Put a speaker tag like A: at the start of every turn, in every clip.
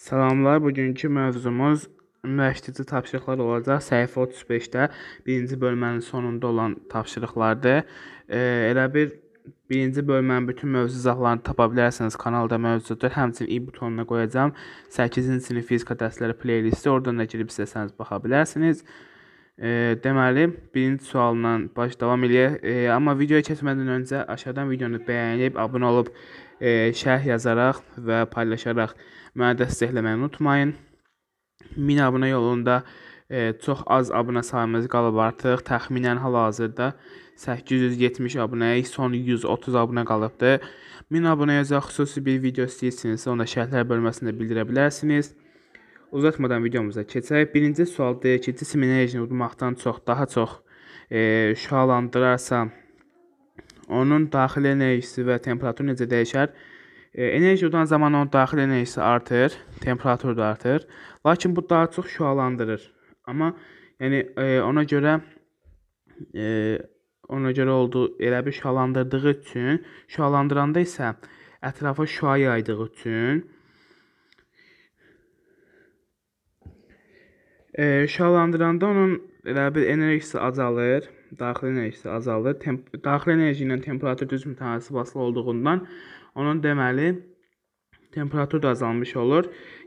A: Salamlar, bugünkü mövzumuz müəşdici tapşırıqlar olacaq. Səhifə 35-də birinci bölmənin sonunda olan tapşırıqlardır. E, elə bir birinci bölmənin bütün mövzu izahlarını tapa bilərsiniz. Kanalda mövcuddur. Həmçinin i butonuna qoyacağam 8-ci sinif fizika dərsləri playlisti. Oradan da girib istəsəniz baxa bilərsiniz. E, deməli, birinci sualdan baş davam eləyək. E, amma videoya keçmədən öncə aşağıdan videonu bəyənib, abunə olub e, şərh yazaraq və paylaşaraq mənə dəstəkləməni unutmayın. 1000 abunə yolunda e, çox az abunə sayımız qalıb artıq. Təxminən hal-hazırda 870 abunəyə, son 130 abunə qalıbdı. 1000 abunəyə üzrə xüsusi bir video istəyirsinizsə, onda şərhlər bölməsində bildirə bilərsiniz. Uzatmadan videomuza keçək. Birinci sual deyir ki, cism enerjini udmaqdan çox daha çox e, şüalandırarsa onun daxili enerjisi və temperaturu necə dəyişər? E, Enerji udan zaman onun daxili enerjisi artır, temperatur da artır. Lakin bu daha çox şüalandırır. Amma yəni e, ona görə e, ona görə oldu elə bir şüalandırdığı üçün, şüalandıranda isə ətrafa şüa yaydığı üçün şüalandıranda onun elə bir enerjisi azalır daxili enerjisi azalır. Temp daxili enerji ilə temperatur düz mütənasib asılı olduğundan onun deməli temperatur da azalmış olur.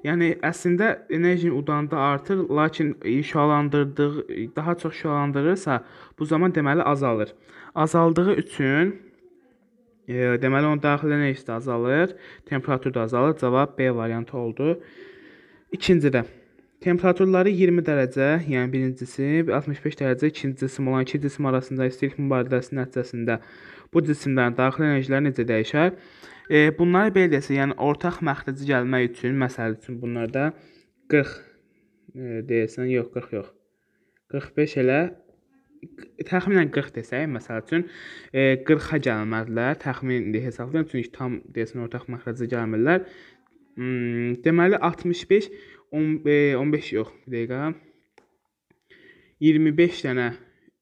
A: Yəni əslində enerji udanda artır, lakin şüalandırdığı daha çox şüalandırırsa, bu zaman deməli azalır. Azaldığı üçün e, deməli onun daxili enerjisi də azalır, temperatur da azalır. Cavab B variantı oldu. İkincidə Temperaturları 20 dərəcə, yəni birinci cisim, 65 dərəcə ikinci cisim olan iki cisim arasında istilik mübadiləsi nəticəsində bu cisimlərin daxili enerjilər necə dəyişər? E, bunları belə desə, yəni ortaq məxrici gəlmək üçün, məsəl üçün bunlarda 40 e, deyəsən, yox 40 yox. 45 elə təxminən 40 desək, məsəl üçün, e, 40-a gəlməlidirlər. Təxminli hesablayın, çünki tam deyəsən ortaq məxrəcə gəlmirlər. Hmm, deməli 65 15 eh, yox, bir dəqiqə. 25 dənə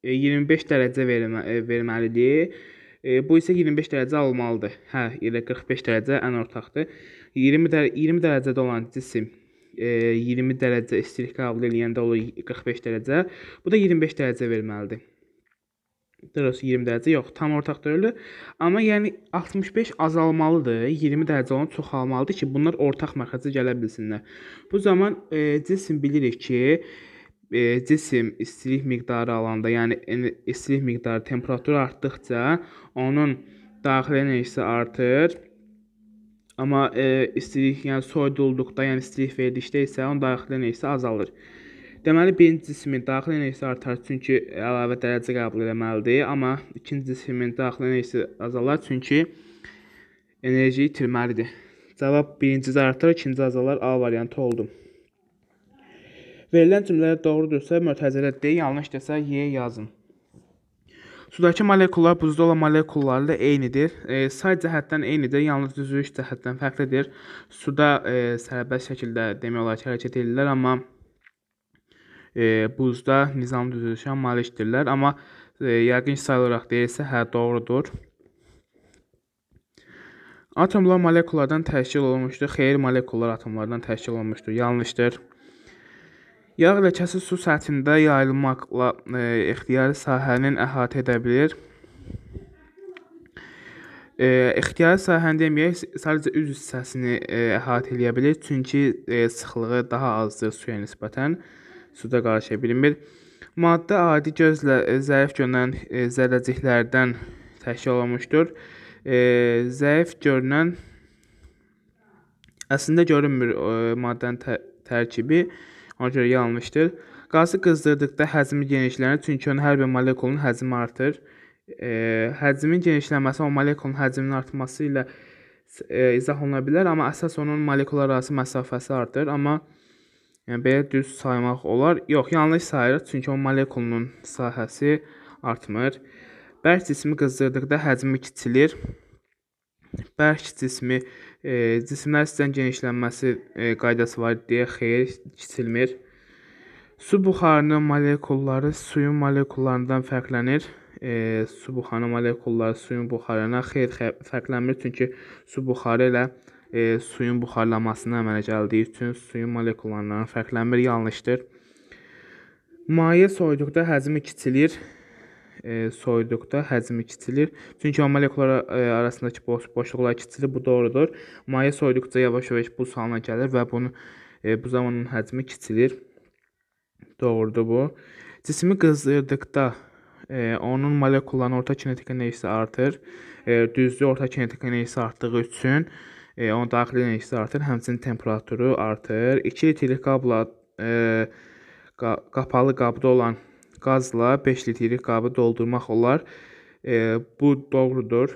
A: 25 dərəcə vermə, eh, verməlidir. Eh, bu isə 25 dərəcə olmalıdır. Hə, elə 45 dərəcə ən ortaqdır. 20 dərə 20 dərəcədə olan cisim 20 dərəcə istilik qəbul eləyəndə olur 45 dərəcə. Bu da 25 dərəcə verməlidir. Dırıs 20 dərəcə yox, tam ortaq deyildi. Amma yəni 65 azalmalıdır, 20 dərəcə olan çoxalmalıdır ki, bunlar ortaq məxrəcə gələ bilsinlər. Bu zaman e, cisim bilirik ki, e, cisim istilik miqdarı alanda, yəni istilik miqdarı, temperatura artdıqca onun daxili enerjisi artır. Amma e, istilik, yəni soyudulduqda, yəni istilik verdikdə isə onun daxili enerjisi azalır. Deməli, birinci cismin daxili enerjisi artar, çünki əlavə dərəcə qəbul eləməlidir. Amma ikinci cismin daxili enerjisi azalar, çünki enerji itirməlidir. Cavab birincisi artar, ikinci azalar A variantı oldu. Verilən cümlələr doğrudursa, mötəzələ D, yanlışdırsa, Y yazın. Sudakı molekullar buzda olan molekullarla da eynidir. E, say cəhətdən eynidir, yalnız düzülüş cəhətdən fərqlidir. Suda e, sərbəst şəkildə demək olar ki, hərəkət edirlər, amma e, buzda nizam düzülüşə malikdirlər. Amma e, yəqin ki, sayı olaraq deyilsə, hə, doğrudur. Atomlar molekullardan təşkil olunmuşdur. Xeyr, molekullar atomlardan təşkil olunmuşdur. Yanlışdır. Yağ ləkəsi su səthində yayılmaqla e, ixtiyari sahənin əhatə edə bilər. E, ixtiyari sahəni deməyək, sadəcə üz hissəsini e, əhatə edə bilər, çünki e, sıxlığı daha azdır suya nisbətən. E, suda qarışa bilmir. Maddə adi gözlə e, zəif görünən e, zərrəciklərdən təşkil olunmuşdur. E, zəif görünən əslində görünmür e, maddənin tə tərkibi, ona görə yanlışdır. Qazı qızdırdıqda həcmi genişlənir, çünki onun hər bir molekulun həcmi artır. E, həcmin genişlənməsi o molekulun həcminin artması ilə e, izah oluna bilər, amma əsas onun molekular arası məsafəsi artır, amma e, Yəni belə düz saymaq olar. Yox, yanlış sayırıq, çünki o molekulun sahəsi artmır. Bərk cismi qızdırdıqda həcmi kiçilir. Bərk cismi e, cisimlər istəyən genişlənməsi e, qaydası var deyə xeyir kiçilmir. Su buxarının molekulları suyun molekullarından fərqlənir e, su buxarı molekulları suyun buxarına xeyr fərqlənmir çünki su buxarı ilə e, suyun buxarlanmasının əmələ gəldiyi üçün suyun molekullarından fərqlənmir, yanlışdır. Maye soyuduqda həcmi kiçilir. E, soyuduqda həcmi kiçilir. Çünki o molekular e, arasındakı boş, boşluqlar kiçilir, bu doğrudur. Maye soyuduqca yavaş-yavaş buz halına gəlir və bunu e, bu zamanın həcmi kiçilir. Doğrudur bu. Cismi qızdırdıqda e, onun molekularının orta kinetik enerjisi artır. E, düzdür, orta kinetik enerjisi artdığı üçün e, E, onun daxili enerjisi artır, həmçinin temperaturu artır. 2 litrlik qabla e, qa qapalı qabda olan qazla 5 litrlik qabı doldurmaq olar. E, bu doğrudur.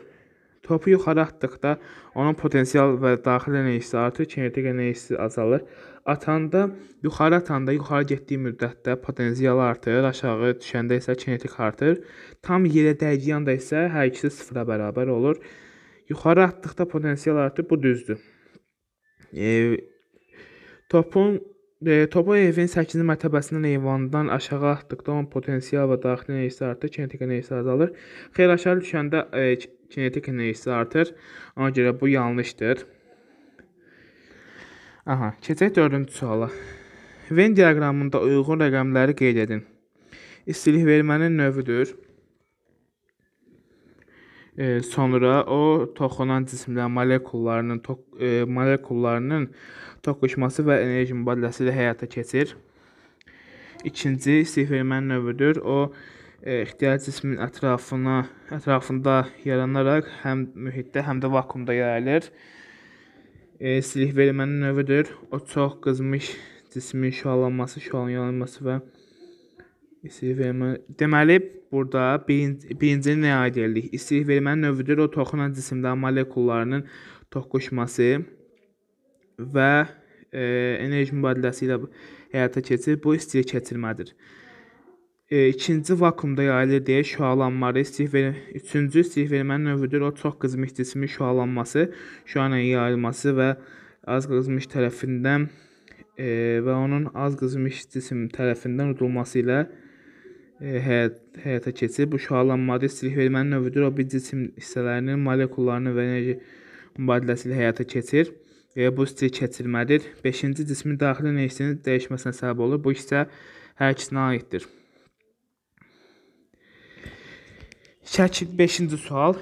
A: Topu yuxarı atdıqda onun potensial və daxili enerjisi artır, kinetik enerjisi azalır. Atanda, yuxarı atanda yuxarı getdiyi müddətdə potensial artır, aşağı düşəndə isə kinetik artır. Tam yerə dəydiyi anda isə hər ikisi sıfıra bərabər olur. Yuxarı atdıqda potensial artır, bu düzdür. E, topun e, topu evin 8-ci mərtəbəsindən eyvandan aşağı atdıqda onun potensial və daxili enerjisi artır, kinetik enerjisi azalır. Xeyr aşağı düşəndə e, kinetik enerjisi artır. Ona görə bu yanlışdır. Aha, keçək 4-cü suala. Venn diaqramında uyğun rəqəmləri qeyd edin. İstilik vermənin növüdür sonra o toxunan cisimlərin molekullarının to e, molekullarının toqquşması və enerji mübadiləsi ilə həyata keçir. İkinci sifirmən növüdür. O e, ixtiyar cismin ətrafına ətrafında yaranaraq həm mühitdə, həm də vakuumda yayılır. E, silih vermənin növüdür. O çox qızmış cismin şüalanması, şüalanması və İstilik vermə deməli burada birinci birincini nəyə aid elədik? İstilik vermənin növüdür. O toxunan cisimlərin molekullarının toqquşması və e, enerji mübadiləsi ilə həyata keçir. Bu istilik keçirmədir. E, ikinci vakuumda yayılır deyə şüalanmaları istilik verir. Üçüncü istilik vermənin növüdür. O çox qızmış cismin şüalanması, şüanın yayılması və az qızmış tərəfindən e, və onun az qızmış cisim tərəfindən udulması ilə E, həyat, həyata keçirib. Bu şüalanmadə istilik vermənin növüdür. O bir cisim hissələrinin molekullarını və enerji mübadiləsi ilə həyata keçir. E, bu istilik keçirmədir. 5-ci cismin daxili enerjisinin dəyişməsinə səbəb olur. Bu isə hər ikisinə aiddir. Şəkil 5-ci sual.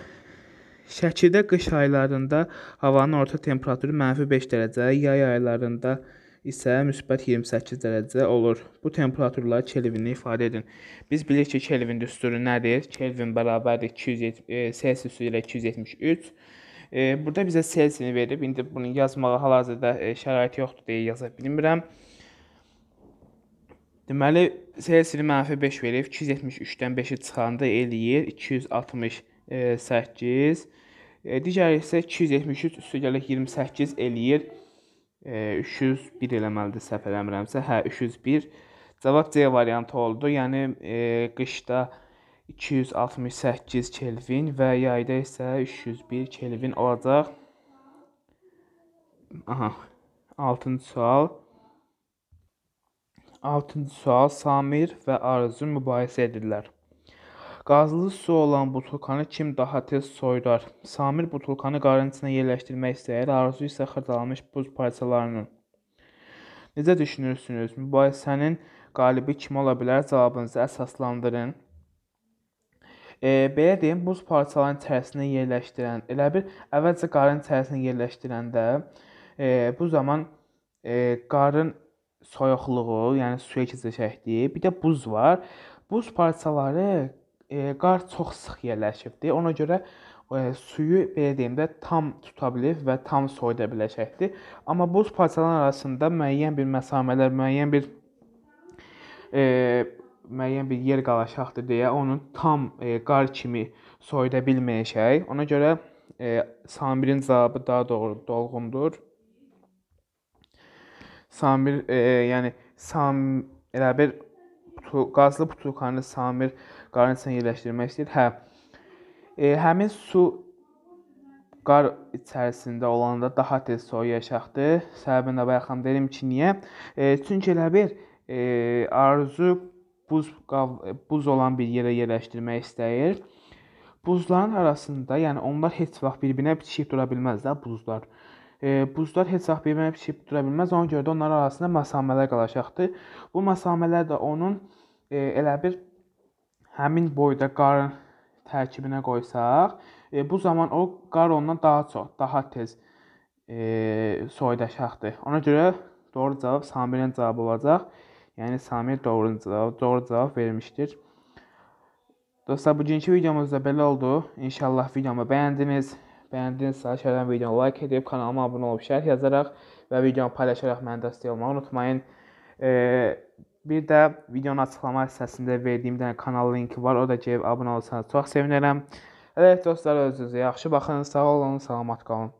A: Şəkidə qış aylarında havanın orta temperaturu -5 dərəcə, yay aylarında isə müsbət 28 dərəcə olur. Bu temperaturları Kelvinlə ifadə edin. Biz bilirik ki, Kelvin düsturu nədir? Kelvin bərabərdir 270 e, Celsius ilə 273. E, burada bizə Celsius-ni verib. İndi bunu yazmağa hal-hazırda e, şərait yoxdur deyə yaza bilmirəm. Deməli, Celsius-ni mənfi 5 verib. 273-dən 5-i çıxanda eləyir 268. Digəri isə 273 üstə gəlir 28 eləyir e, 301 eləməlidir səhv eləmirəmsə. Hə, 301. Cavab C variantı oldu. Yəni e, qışda 268 Kelvin və yayda isə 301 Kelvin olacaq. Aha. 6-cı sual. 6-cı sual Samir və Arzu mübahisə edirlər. Qazlı su olan butulkanı kim daha tez soyudar? Samir butulkanı qarın içinə yerləşdirmək istəyir, arzu isə xırdalanmış buz parçalarının. Necə düşünürsünüz? Mübahisənin qalibi kim ola bilər? Cavabınızı əsaslandırın. E, belə deyim, buz parçalarının içərisinə yerləşdirən, elə bir əvvəlcə qarın içərisinə yerləşdirəndə e, bu zaman e, qarın soyuqluğu, yəni suya keçəcəkdir. Bir də buz var. Buz parçaları E, qar çox sıx yerləşibdir. Ona görə e, suyu belə deyim də tam tuta bilir və tam soyuda biləcəkdir. Amma buz parçaları arasında müəyyən bir məsafələr, müəyyən bir e, müəyyən bir yer qalaşaqdır deyə onu tam e, qar kimi soyuda bilməyəcək. Ona görə e, Samirin cavabı daha doğru dolğundur. Samir, e, yəni Sam elə bir putu, qazlı butulkanı Samir qarın içinə yerləşdirmək istəyir. Hə. E, həmin su qar içərisində olanda daha tez soyuyacaqdır. Səbəbini də bayaqam dedim ki, niyə? E, çünki elə bir e, arzu buz qav, buz olan bir yerə yerləşdirmək istəyir. Buzların arasında, yəni onlar heç vaxt bir-birinə bitişib dura bilməz də buzlar. E, buzlar heç vaxt bir-birinə bitişib dura bilməz. Ona görə də onlar arasında məsafələr qalacaqdır. Bu məsafələr də onun e, elə bir həmin boyda qarın tərkibinə qoysaq, e, bu zaman o qar ondan daha çox, daha tez e, soyudaşaqdır. Ona görə doğru cavab Samirin cavabı olacaq. Yəni Samir doğru cavab, doğru cavab vermişdir. Dostlar, bugünkü videomuz da belə oldu. İnşallah videomu bəyəndiniz. Bəyəndinizsə, şərdən videonu like edib, kanalıma abunə olub şərh yazaraq və videomu paylaşaraq mənə dəstək olmağı unutmayın. Eee Bir də videonun açıqlama hissəsində verdiyim dənə kanal linki var. O da gəlib abunə olsanız çox sevinərəm. Əgər evet, dostlar özünüzə yaxşı baxın, sağ olun, salamat qalın.